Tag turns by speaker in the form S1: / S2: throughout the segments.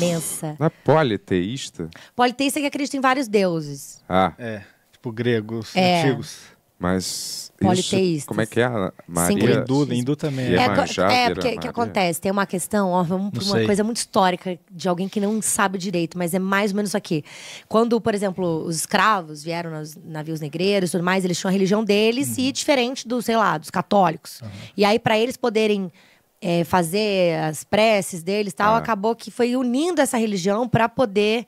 S1: imensa.
S2: Não é politeísta?
S1: Politeísta é que acredita em vários deuses.
S2: Ah. É, tipo gregos, é. antigos. Mas isso, como é que é Maria? Hindu, hindu também. É, é. é o é, que acontece?
S1: Tem uma questão, ó, uma, uma coisa muito histórica de alguém que não sabe direito, mas é mais ou menos aqui. Quando, por exemplo, os escravos vieram nos navios negreiros, tudo mais, eles tinham a religião deles uhum. e diferente dos, sei lá, dos católicos. Uhum. E aí para eles poderem é, fazer as preces deles tal, ah. acabou que foi unindo essa religião para poder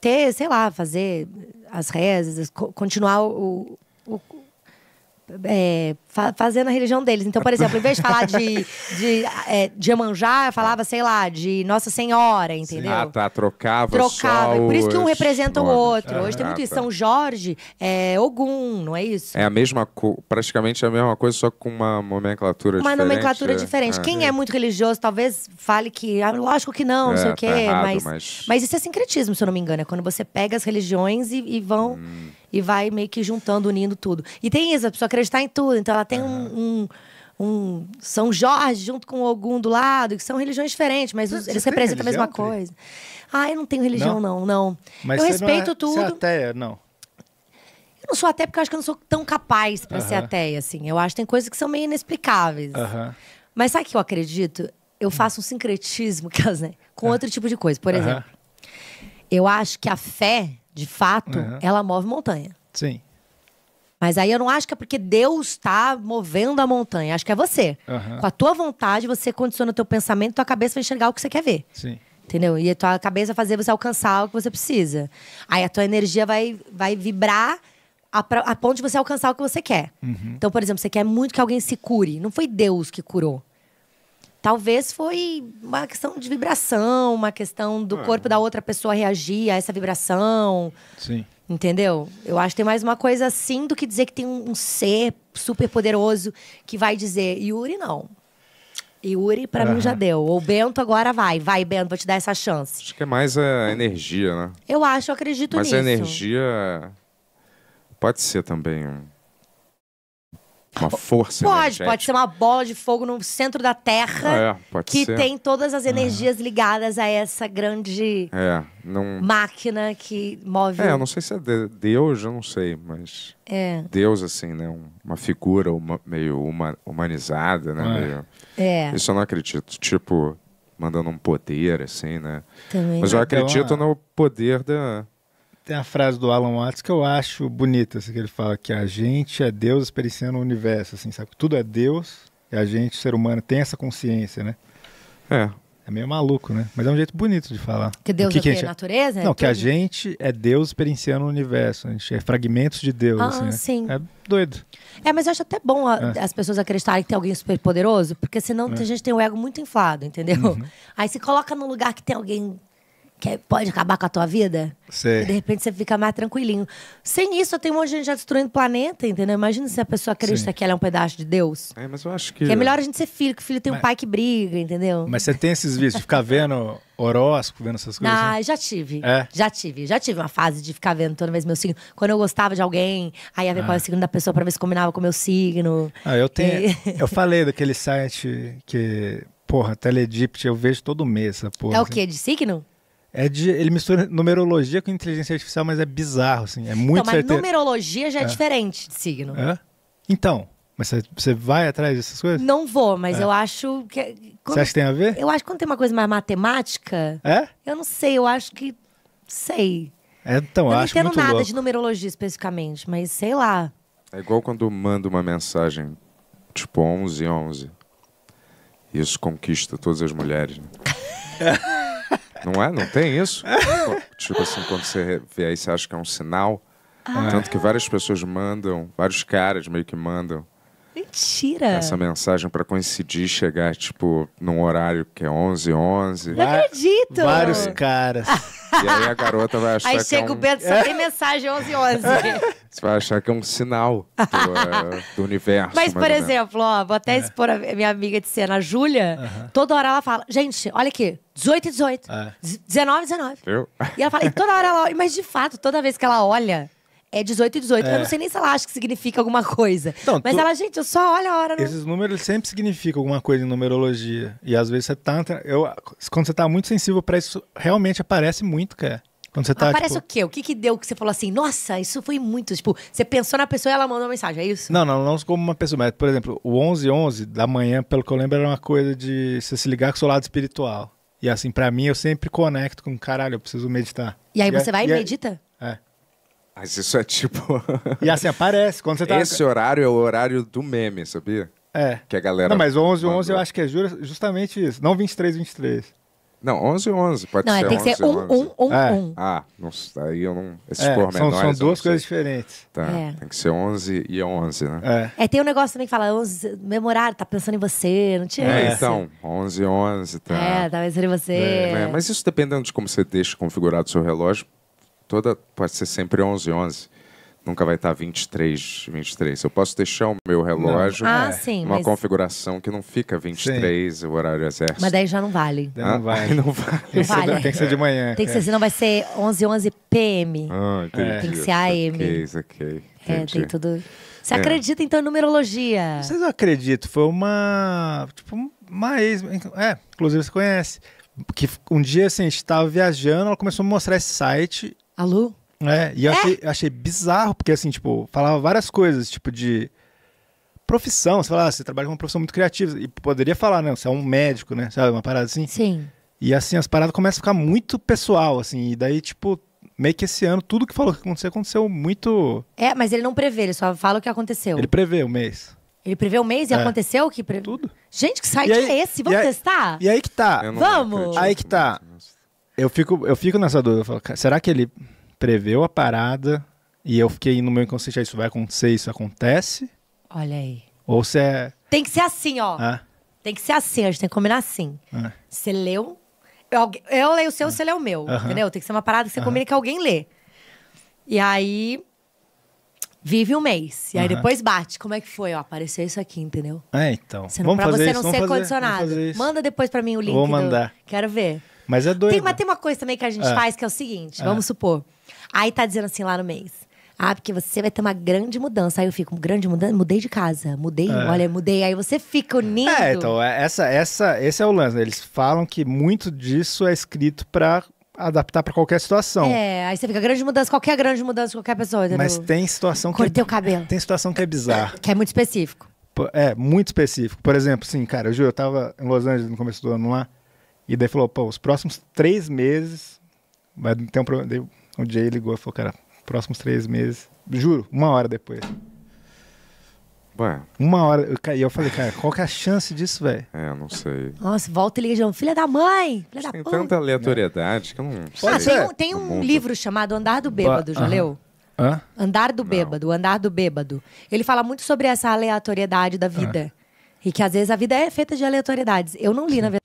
S1: ter, sei lá, fazer as rezas, continuar o, o, é, fa fazendo a religião deles. Então, por exemplo, em vez de falar de, de, é, de falava, sei lá, de Nossa Senhora, entendeu? Ah,
S2: tá, trocava Trocava. Por isso que um representa nomes. o outro. Hoje ah, tem muito isso. Ah, tá. São
S1: Jorge é Ogum, não é isso? É
S2: a mesma, praticamente a mesma coisa, só com uma nomenclatura uma diferente. Uma nomenclatura é. diferente. Ah, Quem é. é
S1: muito religioso, talvez fale que, ah, lógico que não, não é, sei o tá quê. Tá errado, mas, mas... mas isso é sincretismo, se eu não me engano. É quando você pega as religiões e, e vão... Hum e vai meio que juntando, unindo tudo. E tem isso, a pessoa acreditar em tudo. Então ela tem uhum. um, um, um, São Jorge junto com Ogum do lado, que são religiões diferentes, mas você, eles representam a mesma coisa. Ah, eu não tenho religião, não, não. não. Mas eu respeito não é, é, tudo. Você é ateia, não. Eu não sou ateia porque eu acho que eu não sou tão capaz para uhum. ser ateia, assim. Eu acho que tem coisas que são meio inexplicáveis. Uhum. Mas sabe o que eu acredito? Eu faço um sincretismo com ah. outro tipo de coisa. Por exemplo, eu acho que a fé de fato, uhum. ela move montanha. Sim. Mas aí eu não acho que é porque Deus está movendo a montanha. Acho que é você. Uhum. Com a tua vontade, você condiciona o teu pensamento, tua cabeça vai enxergar o que você quer ver. Sim. Entendeu? E a tua cabeça vai fazer você alcançar o que você precisa. Aí a tua energia vai, vai vibrar a, a ponto de você alcançar o que você quer. Uhum. Então, por exemplo, você quer muito que alguém se cure. Não foi Deus que curou. Talvez foi uma questão de vibração, uma questão do ah. corpo da outra pessoa reagir a essa vibração. Sim. Entendeu? Eu acho que tem mais uma coisa assim do que dizer que tem um, ser super poderoso que vai dizer, Yuri, não. Yuri, para uhum. mim, já deu. O Bento agora vai. Vai, Bento, vou te dar essa chance.
S2: Acho que é mais a energia, né?
S1: Eu acho, eu acredito Mas nisso. Mas a
S2: energia pode ser também um uma força. Pode, energética. pode
S1: ser uma bola de fogo no centro da Terra ah, é, que ser. tem todas as uhum. energias é. ligadas a essa grande
S2: é, não...
S1: máquina que move. É, eu não
S2: sei se é de Deus, eu não sei, mas é. Deus assim, né, uma figura uma, meio uma, humanizada, né, é. meio... É. Isso eu não acredito. Tipo mandando um poder assim, né? Também mas eu acredito então, é. no poder da
S3: tem a frase do Alan Watts que eu acho bonita, assim, que ele fala que a gente é Deus experienciando o universo, assim, sabe? Tudo é Deus e a gente, ser humano, tem essa consciência, né? É. É meio maluco, né? Mas é um jeito bonito de falar. Que Deus que é o Gente... Natureza? Não, é que a é? É gente é Deus experienciando o universo. A gente é fragmentos de Deus, ah, assim, né? sim. É doido.
S1: É, mas eu acho até bom a, é. as pessoas acreditarem que tem alguém super poderoso, porque senão é. a gente tem o ego muito inflado, entendeu? Uhum. Aí se coloca num lugar que tem alguém que é, pode acabar com a tua vida. Sei. E de repente você fica mais tranquilinho. Sem isso, tem um monte de gente já destruindo o planeta, entendeu? Imagina se a pessoa acredita Sim. que ela é um pedaço de Deus.
S3: É, mas eu acho que. que é melhor a gente
S1: ser filho, que filho tem mas... um pai que briga, entendeu? Mas você
S3: tem esses vícios de ficar vendo horóscopo, vendo essas coisas? Ah,
S1: já tive. É? Já tive. Já tive uma fase de ficar vendo toda vez meu signo. Quando eu gostava de alguém, aí ia ver ah. qual é o ah. signo da pessoa pra ver se combinava com o meu signo. Ah, eu tenho. E... eu
S3: falei daquele site que. Porra, Teledipte, eu vejo todo mês essa porra. É o assim.
S1: quê? De signo?
S3: É de, ele mistura numerologia com inteligência artificial, mas é bizarro, assim. É muito então, certeiro. Mas
S1: numerologia já é, é. diferente de signo. É?
S3: Então, mas você vai atrás dessas coisas?
S1: Não vou, mas é. eu acho que. É, quando, você acha que tem a ver? Eu acho que quando tem uma coisa mais matemática. É? Eu não sei, eu acho que. Sei.
S2: É, então, eu acho não entendo nada louco. de
S1: numerologia especificamente, mas sei lá.
S2: É igual quando manda uma mensagem, tipo 11, 11. Isso conquista todas as mulheres. Né? Não é? Não tem isso? É. tipo assim, quando você vê aí, você acha que é um sinal. Ah. Tanto que várias pessoas mandam, vários caras meio que mandam.
S1: Mentira! Essa
S2: mensagem para coincidir chegar, tipo, num horário que é 11, 11. Não
S1: acredito! Vários
S2: caras. E aí a garota vai achar. Aí é chega é um... o Bento, só tem
S1: mensagem 11 11.
S2: Você vai achar que é um sinal do, eh, do universo. Mas, por exemplo,
S1: ó, vou até é. expor a minha amiga de cena, a Júlia. Uhum. Toda hora ela fala: gente, olha aqui, 18 e 18. É. 19 e 19. Viu? E ela fala, e toda hora ela olha, mas de fato, toda vez que ela olha é 18 e 18. É. Eu não sei nem se ela acha que significa alguma coisa. Então, Mas tu... ela, gente, eu só olho a hora. Né? Esses
S3: números sempre significam alguma coisa em numerologia. E às vezes você tá. Eu, quando você tá muito sensível para isso, realmente aparece muito, cara. Quando você tá, Aparece tipo... o
S1: quê? O que que deu que você falou assim, nossa, isso foi muito? Tipo, você pensou na pessoa e ela mandou uma mensagem, é isso?
S3: Não, não, não como uma pessoa. Mas, por exemplo, o 11 11 da manhã, pelo que eu lembro, era uma coisa de você se ligar com o seu lado espiritual. E assim, para mim, eu sempre conecto com, caralho, eu preciso meditar. E aí e você é, vai e, medita? É...
S2: Mas isso é tipo.
S3: e assim aparece. Quando você tá. Esse
S2: horário é o horário do meme, sabia? É. Que a galera. Não, mas
S3: 11 e 11 eu acho que é justamente isso. Não 23 23.
S2: Não, 11 e 11. Pode não, é, ser. Não, tem 11, que ser 1, 1, 1, 1. Ah, não, aí eu não. Esses é, pormenores. São, são duas coisas
S3: diferentes.
S2: Tá. É. Tem que ser 11 e 11, né?
S1: É. é, tem um negócio também que fala 11, memorário, tá pensando em você, não tinha é, então,
S2: 11 e 11, tá. É,
S1: tá pensando em você. É,
S2: mas isso dependendo de como você deixa configurado o seu relógio, toda pode ser sempre 11 11 nunca vai estar 23, 23. Eu posso deixar o meu relógio ah, sim, uma mas... configuração que não fica 23, sim. o horário é exército. Mas
S1: daí já não vale. Ah, não vale. Não
S2: vale. Não vale. Tem que ser de manhã. Tem que ser, é.
S1: senão vai ser 11, 11 PM.
S2: Ah, entendi. É. Tem que ser AM. Ok,
S3: ok. É, tem tudo... Você é.
S1: acredita, então, em numerologia?
S3: Vocês não acreditam. Foi uma... Tipo, uma É, inclusive você conhece. Que um dia, assim, a gente estava viajando, ela começou a mostrar esse site Alô? É, e eu é? Achei, achei, bizarro, porque assim, tipo, falava várias coisas, tipo, de profissão. Você falava, ah, você trabalha com uma profissão muito criativa. E poderia falar, não, né, você é um médico, né? Sabe, uma parada assim. Sim. E assim, as paradas começam a ficar muito pessoal, assim. E daí, tipo, meio que esse ano, tudo que falou que aconteceu, aconteceu muito.
S1: É, mas ele não prevê, ele só fala o que aconteceu. Ele
S3: prevê o mês.
S1: Ele prevê o mês e é. aconteceu o que prevê? Tudo.
S3: Gente, que site aí, é esse? Vamos e aí, testar? E aí que tá. Vamos! aí que tá. Né? Eu fico, eu fico nessa dúvida. Falo, será que ele preveu a parada e eu fiquei no meu inconsciente, é isso vai acontecer, isso acontece? Olha aí. Ou se é.
S1: Tem que ser assim, ó. Ah. Tem que ser assim, a gente tem que combinar assim. Ah. Você leu. Eu, eu leio o seu, ah. você lê o meu. Entendeu? Tem que ser uma parada que você combina que alguém lê. E aí. Vive um mês. E aí depois bate. Como é que foi? Ó, apareceu isso aqui, entendeu?
S3: É, então. Você não, vamos pra fazer você isso, não ser fazer, condicionado. Manda
S1: depois para mim o link. Vou mandar. Do... Quero ver.
S3: Mas é doido. Tem, mas
S1: tem uma coisa também que a gente é. faz que é o seguinte: é. vamos é. supor. Aí tá dizendo assim lá no mês. Ah, porque você vai ter uma grande mudança. Aí eu fico, grande mudança? Mudei de casa, mudei, é. olha, mudei. Aí você fica unido. É, então,
S3: é, essa, essa, esse é o lance. Né? Eles falam que muito disso é escrito para adaptar para qualquer situação.
S1: É, aí você fica grande mudança, qualquer grande mudança qualquer pessoa. Entendeu? Mas
S3: tem situação que. É Cortei o cabelo. Tem situação que é bizarra. que é muito específico. É, muito específico. Por exemplo, sim, cara, eu juro, eu tava em Los Angeles no começo do ano lá. E daí falou, pô, os próximos três meses vai ter um problema. Daí o Jay ligou e falou, cara, próximos três meses. Juro, uma hora depois. Ué. Uma hora. Eu, eu falei, cara, qual que é a chance
S2: disso, velho? É, não sei.
S1: Nossa, volta e liga de novo. Filha da mãe! Filha da Tem
S2: tanta aleatoriedade que eu não ah, sei. Ah, tem um, tem um livro
S1: chamado Andar do Bêbado, já uh -huh. leu? Hã? Andar do Bêbado, não. Andar do Bêbado. Ele fala muito sobre essa aleatoriedade da vida. Uh -huh. E que às vezes a vida é feita de aleatoriedades. Eu não li, na verdade.